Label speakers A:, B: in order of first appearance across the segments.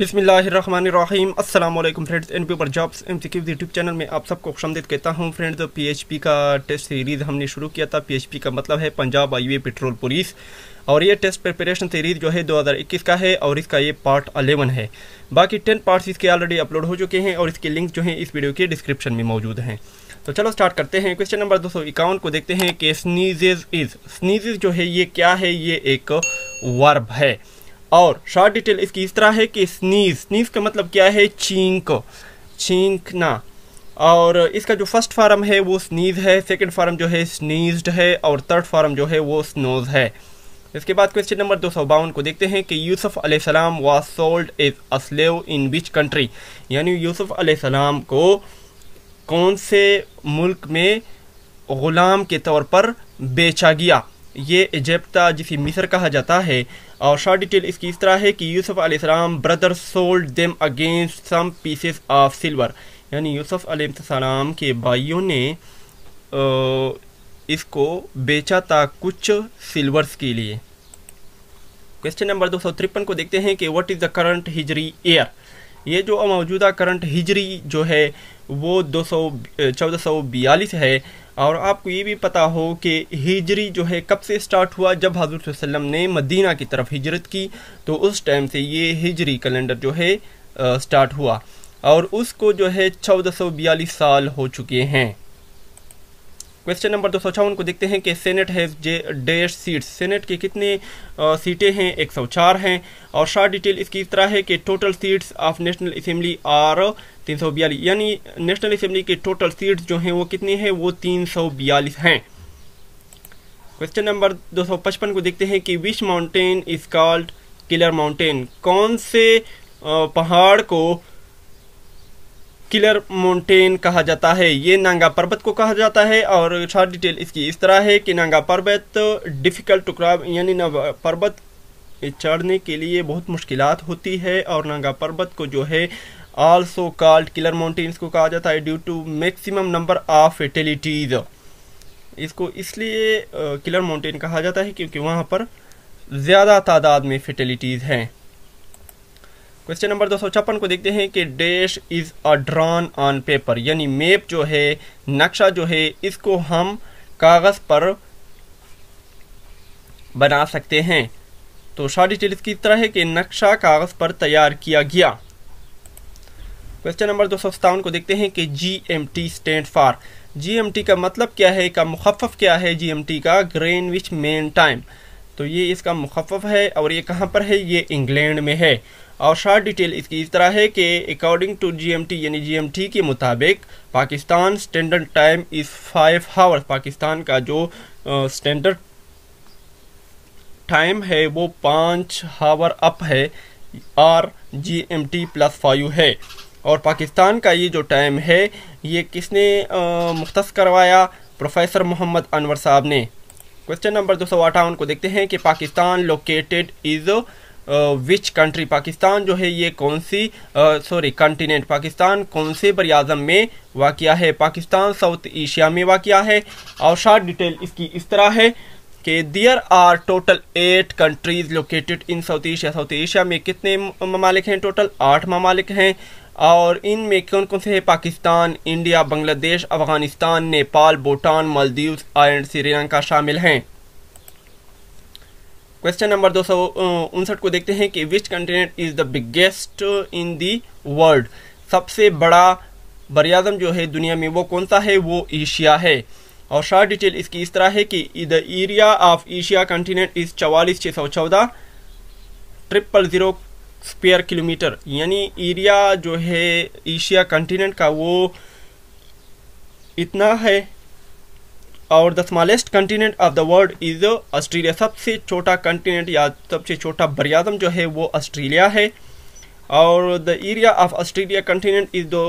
A: बिसमीम अल्लाम friends N paper jobs M C YouTube channel में आप सबको खुशामद कहता हूँ फ्रेंड्स एच तो पी का टेस्ट सीरीज़ हमने शुरू किया था पी का मतलब है पंजाब हाईवे पेट्रोल पुलिस और ये टेस्ट प्रिपरेशन सीरीज़ जो है 2021 का है और इसका ये पार्ट 11 है बाकी 10 पार्ट्स इसके ऑलरेडी अपलोड हो चुके हैं और इसके लिंक जो हैं इस वीडियो के डिस्क्रिप्शन में मौजूद हैं तो चलो स्टार्ट करते हैं क्वेश्चन नंबर दो को देखते हैं कि स्नीजेज इज़ स्नीजेज जो है ये क्या है ये एक वर्ब है और शॉर्ट डिटेल इसकी इस तरह है कि स्नीज स्नीज का मतलब क्या है चींक छींकना और इसका जो फर्स्ट फार्म है वो स्नीज है सेकंड फार्म जो है स्नीज्ड है और थर्ड फार्म जो है वो स्नोज है इसके बाद क्वेश्चन नंबर दो सौ बावन को देखते हैं कि यूसुफ अलैहिस्सलाम was sold as a slave in which country यानी यूसुफ अलैहिस्सलाम को कौन से मुल्क में ग़ुलाम के तौर पर बेचा गया ये इजिप्ट जिसे मिस्र कहा जाता है और शॉर्ट डिटेल इसकी इस तरह है कि यूसुफ अलैहिस्सलाम brother sold them against some pieces of silver यानी यूसुफ अलैहिस्सलाम के भाइयों ने इसको बेचा था कुछ सिल्वर्स के लिए क्वेश्चन नंबर दो सौ तिरपन को देखते हैं कि what is the current Hijri year ये जो मौजूदा करंट हिजरी जो है वो दो सौ चौदह सौ बयालीस है और आपको ये भी पता हो कि हिजरी जो है कब से स्टार्ट हुआ जब हजरत वसल्लम ने मदीना की तरफ हिजरत की तो उस टाइम से ये हिजरी कैलेंडर जो है स्टार्ट हुआ और उसको जो है चौदह साल हो चुके हैं क्वेश्चन नंबर दो सौ छावन को देखते हैं कि सेनेट हैज़ जे डेढ़ सीट सेनेट की कितने सीटें हैं एक सौ चार हैं और शार्ट डिटेल इसकी इस तरह है कि total seats of national assembly are तीन सौ बयालीस यानी नेशनल असम्बली के टोटल सीट्स जो हैं वो कितनी हैं वो तीन सौ बयालीस हैं क्वेश्चन नंबर दो सौ पचपन को देखते हैं कि which mountain is called killer mountain कौन से पहाड़ को किलर माउंटेन कहा जाता है ये नांगा पर्वत को कहा जाता है और शॉर्ट डिटेल इसकी इस तरह है कि नांगा पर्वत डिफ़िकल्ट टू यानी यानी पर्वत चढ़ने के लिए बहुत मुश्किल होती है और नांगा पर्वत को जो है आल्सो कॉल्ड किलर माउंटेन्स को कहा जाता है due to maximum number of fatalities इसको इसलिए किलर माउंटेन कहा जाता है क्योंकि वहाँ पर ज़्यादा तादाद में फेटेलिटीज़ हैं क्वेश्चन नंबर दो को देखते हैं कि dash is a drawn on paper यानी मेप जो है नक्शा जो है इसको हम कागज़ पर बना सकते हैं तो शॉर्ट डिटेल इसकी तरह है कि नक्शा कागज़ पर तैयार किया गया क्वेश्चन नंबर दो को देखते हैं कि G M T stand for G M T का मतलब क्या है का मुखफ़ क्या है जी एम टी का ग्रेन विच मेन टाइम तो ये इसका मुखफ़ है और ये कहाँ पर है ये इंग्लैंड में है और शॉर्ट डिटेल इसकी इस तरह है कि अकॉर्डिंग टू जीएमटी यानी जीएमटी के मुताबिक Pakistan standard time is five hours Pakistan का जो स्टैंडर्ड टाइम है वो पाँच हावर अप है or G M T plus five है और पाकिस्तान का ये जो टाइम है ये किसने मुख्त करवाया प्रोफेसर मोहम्मद अनवर साहब ने क्वेश्चन नंबर दो सौ अठावन को देखते हैं कि Pakistan located is which country Pakistan जो है ये कौन सी सॉरी कंटिनेंट पाकिस्तान कौन से बरियाजम में वाक़ है पाकिस्तान साउथ एशिया में वाक़ है और शार्ट डिटेल इसकी इस तरह है कि there are total eight countries located in South Asia South Asia में कितने ममालिक हैं टोटल आठ ममालिक हैं और इन में कौन कौन से हैं पाकिस्तान इंडिया बांग्लादेश अफगानिस्तान नेपाल भूटान मालदीव्स एंड श्रीलंका शामिल हैं क्वेश्चन नंबर दो सौ उनसठ को देखते हैं कि which continent is the biggest in the world सबसे बड़ा बरियाजम जो है दुनिया में वो कौन सा है वो एशिया है और शार्ट डिटेल इसकी इस तरह है कि the area of Asia continent is चवालीस छः सौ चौदह ट्रिपल ज़ीरो स्क्वेयर किलोमीटर यानी एरिया जो है एशिया कंटिनेंट का वो इतना है और the smallest continent of the world is Australia सबसे छोटा कंटिनेंट या सबसे छोटा बरियादम जो है वो ऑस्ट्रेलिया है और the area of Australia continent is दो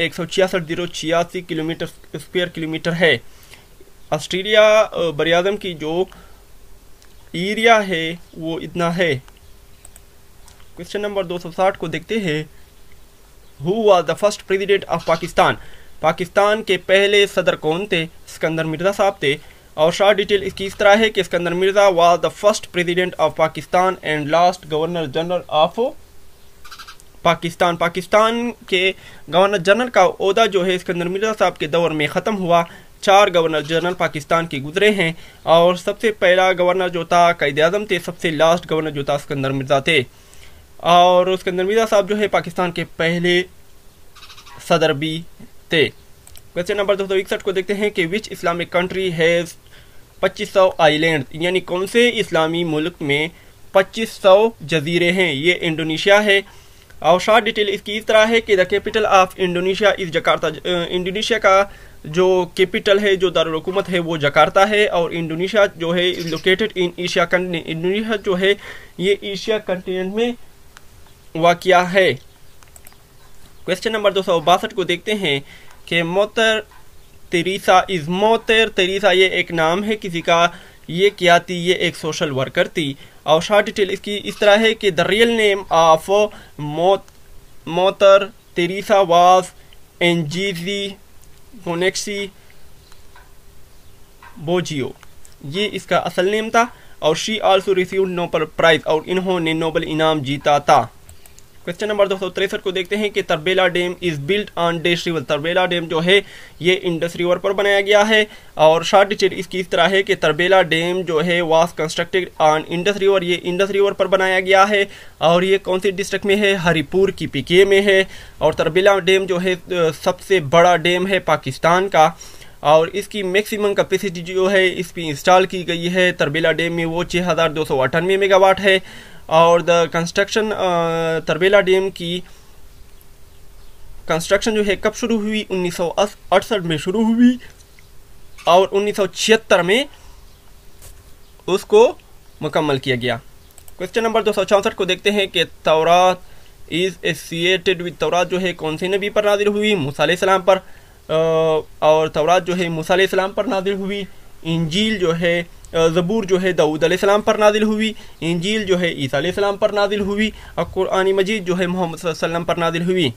A: एक सौ छियासठ जीरो छियासी किलोमीटर स्क्वेयर किलोमीटर है ऑस्ट्रेलिया बरियादम की जो एरिया है वो इतना है क्वेश्चन नंबर दो सौ साठ को देखते हैं who was the first president of Pakistan Pakistan के पहले सदर कौन थे सिकंदर मिर्ज़ा साहब थे और शॉर्ट डिटेल इसकी इस तरह है कि Sikandar Mirza was the first president of Pakistan and last governor general of Pakistan Pakistan के गवर्नर जनरल का अहदा जो है सिकंदर मिर्ज़ा साहब के दौर में ख़त्म हुआ चार गवर्नर जनरल पाकिस्तान के गुजरे हैं और सबसे पहला गवर्नर जो था कैद अजम थे सबसे लास्ट गवर्नर जो था सिकंदर मिर्ज़ा थे और सिकंदर मिर्ज़ा साहब जो है पाकिस्तान के पहले सदर भी थे क्वेश्चन नंबर दो सौ इकसठ को देखते हैं कि विच इस्लामिक कंट्री हैज़ पच्चीस सौ आईलैंड यानी कौन से इस्लामी मुल्क में पच्चीस सौ जजीरे हैं ये इंडोनेशिया है और शॉर्ट डिटेल इसकी इस तरह है कि the capital of Indonesia is Jakarta Indonesia का जो कैपिटल है जो दारकूमत है वो जकार्ता है और इंडोनेशिया जो है is located in Asia Indonesia जो है ये एशिया कंटिनेंट में वाक़ है क्वेश्चन नंबर दो सौ बासठ को देखते हैं कि मोतर तेरीसा इज मोतर तेरीसा ये एक नाम है किसी का ये क्या थी ये एक सोशल वर्कर थी और शॉर्ट डिटेल इसकी इस तरह है कि द रियल नेम ऑफ मोत मोतर तेरीसा वाज एनजीजी मोनेक्सी बोजियो ये इसका असल नेम था और she also receive Nobel prize और इन्होंने नोबल इनाम जीता था क्वेश्चन नंबर दो सौ तिरसठ को देखते हैं कि Tarbela dam is built on the river Tarbela dam जो है ये इंडस रिवर पर बनाया गया है और शार्ट डिचे इसकी इस तरह है कि तरबेला डैम जो है was constructed on Indus river ये इंडस रिवर पर बनाया गया है और ये कौन से डिस्ट्रिक्ट में है हरिपुर की पीके में है और तरबेला डैम जो है सबसे बड़ा डैम है पाकिस्तान का और इसकी मैक्सिमम कैपेसिटी जो है इस इंस्टॉल की गई है तरबेला डैम में वो छः हज़ार दो सौ अठानवे मेगावाट है और द कंस्ट्रक्शन तरबेला डैम की कंस्ट्रक्शन जो है कब शुरू हुई उन्नीस में शुरू हुई और उन्नीस में उसको मुकम्मल किया गया क्वेश्चन नंबर दो को देखते हैं कि तौरात इज़ एसोसिएटेड विद तौरात जो है कौन से नबी पर नाजिल हुई मूसा पर uh, और तौरात जो है मूसा पर नाजिल हुई इंजील जो है ज़बूर जो है दाऊद आसमाम पर नाजिल हुई इंजील जो है ईसा पर नाजिल हुई और कुरान मजीद जो है मोहम्मद वसल्लम पर नाजिल हुई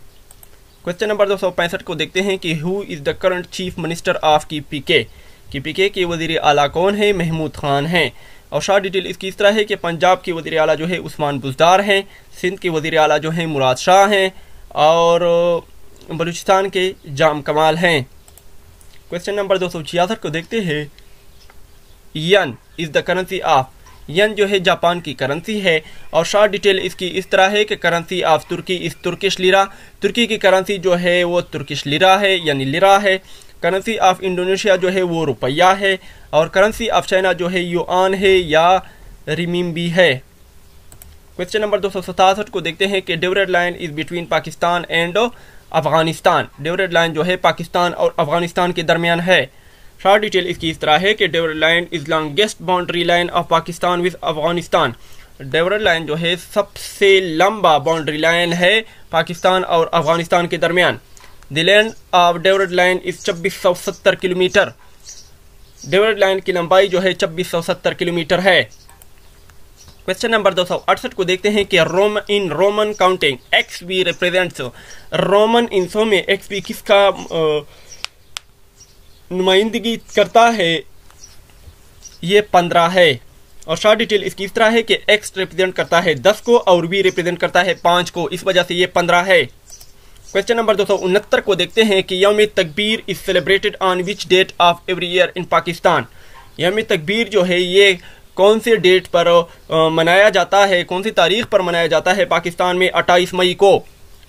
A: क्वेश्चन नंबर दो सौ पैंसठ को देखते हैं कि who is the current chief minister of K P के की पी के वजीर अला कौन है महमूद खान हैं और शाह डिटेल इसकी इस तरह है कि पंजाब के वजीर अला जो है उस्मान बुजदार हैं सिंध के वजीर अला जो हैं मुराद शाह हैं और बलूचिस्तान के जाम कमाल हैं क्वेश्चन नंबर दो सौ छियासठ को देखते हैं yen is the currency of yen जो है जापान की करेंसी है और शॉर्ट डिटेल इसकी इस तरह है कि करेंसी ऑफ तुर्की इस तुर्किश लिरा तुर्की की करेंसी जो है वो तुर्किश लिरा है यानी लिरा है करेंसी ऑफ इंडोनेशिया जो है वो रुपया है और करेंसी ऑफ चाइना जो है आन है या रिमिम भी है क्वेश्चन नंबर दो को देखते हैं कि Durand line is between Pakistan and Afghanistan Durand line जो है पाकिस्तान और अफगानिस्तान के दरमियान है शॉर्ट डिटेल इसकी इस तरह है कि Durand line is longest boundary line of Pakistan with Afghanistan Durand line जो है सबसे लंबा बाउंड्री लाइन है पाकिस्तान और अफगानिस्तान के दरमियान the length of Durand line is छब्बीस सौ सत्तर किलोमीटर डेवर लाइन की लंबाई जो है छब्बीस सौ सत्तर किलोमीटर है क्वेश्चन नंबर दो सौ अड़सठ को देखते हैं कि Rome in roman counting X B represents roman इंसो में एक्स बी किसका आ, नुमाइंदगी करता है ये पंद्रह है और शॉर्ट डिटेल इसकी इस तरह है कि एक्स रिप्रेजेंट करता है दस को और वी रिप्रेजेंट करता है पाँच को इस वजह से ये पंद्रह है क्वेश्चन नंबर दो सौ उनहत्तर को देखते हैं कि Youm Takbir is celebrated on which date of every year in Pakistan Youm Takbir जो है ये कौन से डेट पर मनाया जाता है कौन सी तारीख पर मनाया जाता है पाकिस्तान में अट्ठाईस मई को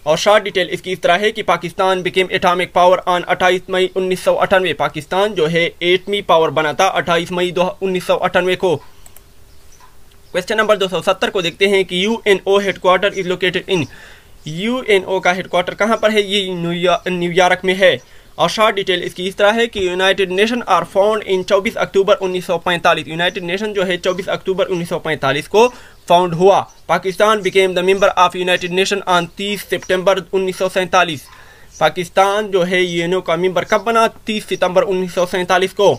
A: और शार्ट डिटेल इसकी इस तरह है कि Pakistan became atomic power on 28 May उन्नीस पाकिस्तान जो है एटमी पावर बना था 28 मई दो उन्नीस को क्वेश्चन नंबर 270 को देखते हैं कि U N O headquarter is located in U N O का हेडक्वार्टर कहाँ पर है ये न्यूयॉर्क में है और शॉर्ट डिटेल इसकी इस तरह है कि United Nation are found in 24 October 1945 United Nation जो है 24 अक्टूबर 1945 को फाउंड हुआ Pakistan became the member of United Nation on 30 September 1947 Pakistan जो है यूएनओ का मेंबर कब बना 30 सितंबर 1947 को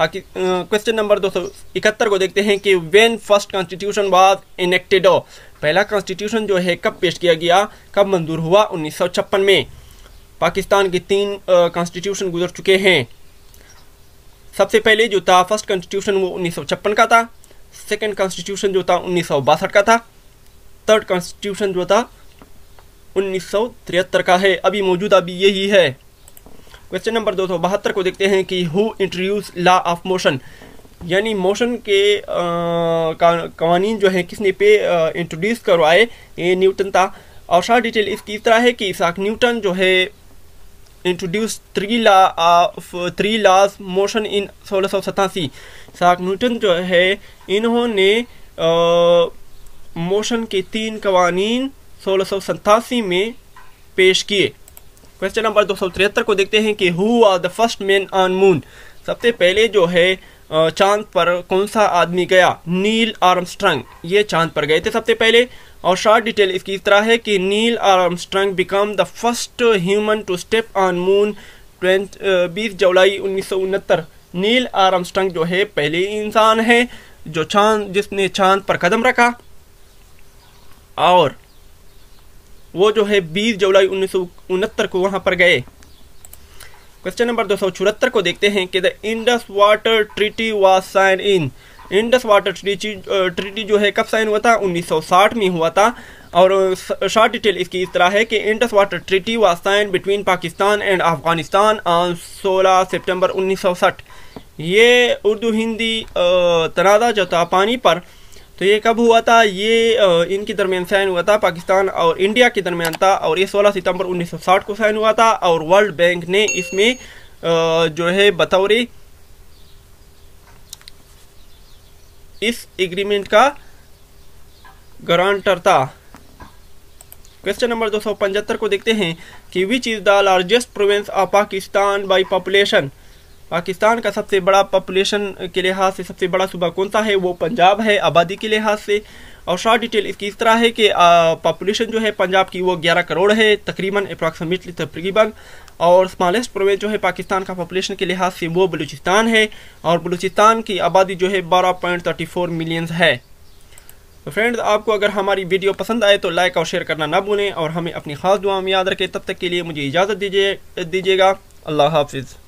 A: क्वेश्चन नंबर दो सौ इकहत्तर को देखते हैं कि when first constitution was enacted पहला कॉन्स्टिट्यूशन जो है कब पेश किया गया कब मंजूर हुआ उन्नीस में पाकिस्तान के तीन कॉन्स्टिट्यूशन गुजर चुके हैं सबसे पहले जो था फर्स्ट कॉन्स्टिट्यूशन वो उन्नीस का था सेकेंड कॉन्स्टिट्यूशन जो था उन्नीस का था थर्ड कॉन्स्टिट्यूशन जो था उन्नीस का है अभी मौजूदा भी यही है क्वेश्चन नंबर दो को देखते हैं कि who introduce law of motion यानी मोशन के कवानीन जो है किसने पे इंट्रोड्यूस करवाए ये न्यूटन था और शार्ट डिटेल इसकी इस तरह है कि साक न्यूटन जो है introduced three law of uh, three laws motion in सोलह सौ सतासी साक न्यूटन जो है इन्होंने मोशन के तीन कवानी सोलह सौ सतासी में पेश किए क्वेश्चन नंबर दो सौ तिहत्तर को देखते हैं कि who are the first man on moon सबसे पहले जो है चांद पर कौन सा आदमी गया नील आर्मस्ट्रांग ये चांद पर गए थे सबसे पहले और शॉर्ट डिटेल इसकी इस तरह है कि Neil Armstrong became the first human to step on moon बीस जुलाई उन्नीस नील आर्मस्ट्रांग जो है पहले इंसान है जो चांद जिसने चांद पर कदम रखा और वो जो है 20 जुलाई उन्नीस को वहाँ पर गए क्वेश्चन नंबर दो को देखते हैं कि the Indus water treaty was sign in Indus water treaty treaty जो है कब साइन हुआ था 1960 में हुआ था और शॉर्ट uh, डिटेल uh, इसकी इस तरह है कि Indus water treaty was sign between Pakistan and Afghanistan on 16 September 1960 ये उर्दू हिंदी uh, तनाज़ा जो था पानी पर तो ये कब हुआ था ये इनके दरमियान साइन हुआ था पाकिस्तान और इंडिया के दरमियान था और ये 16 सितंबर 1960 को साइन हुआ था और वर्ल्ड बैंक ने इसमें जो है बतौरे इस एग्रीमेंट का गारंटर था क्वेश्चन नंबर दो को देखते हैं कि which is the largest province of Pakistan by population Pakistan का सबसे बड़ा पॉपुलेशन के लिहाज से सबसे बड़ा सूबा कौन सा है वो पंजाब है आबादी के लिहाज से और शॉर्ट डिटेल इसकी इस तरह है कि पॉपुलेशन जो है पंजाब की वो 11 करोड़ है तकरीबन अप्रॉक्सीमेटली तकरीबन और स्मॉलेस्ट प्रोवेंस जो है पाकिस्तान का पॉपुलेशन के लिहाज से वो बलूचिस्तान है और बलूचिस्तान की आबादी जो है फोर मिलियंस है तो फ्रेंड्स आपको अगर हमारी वीडियो पसंद आए तो लाइक और शेयर करना ना भूलें और हमें अपनी खास दुआ में याद रखें तब तक के लिए मुझे इजाज़त दीजिए दीजिएगा अल्लाह हाफिज़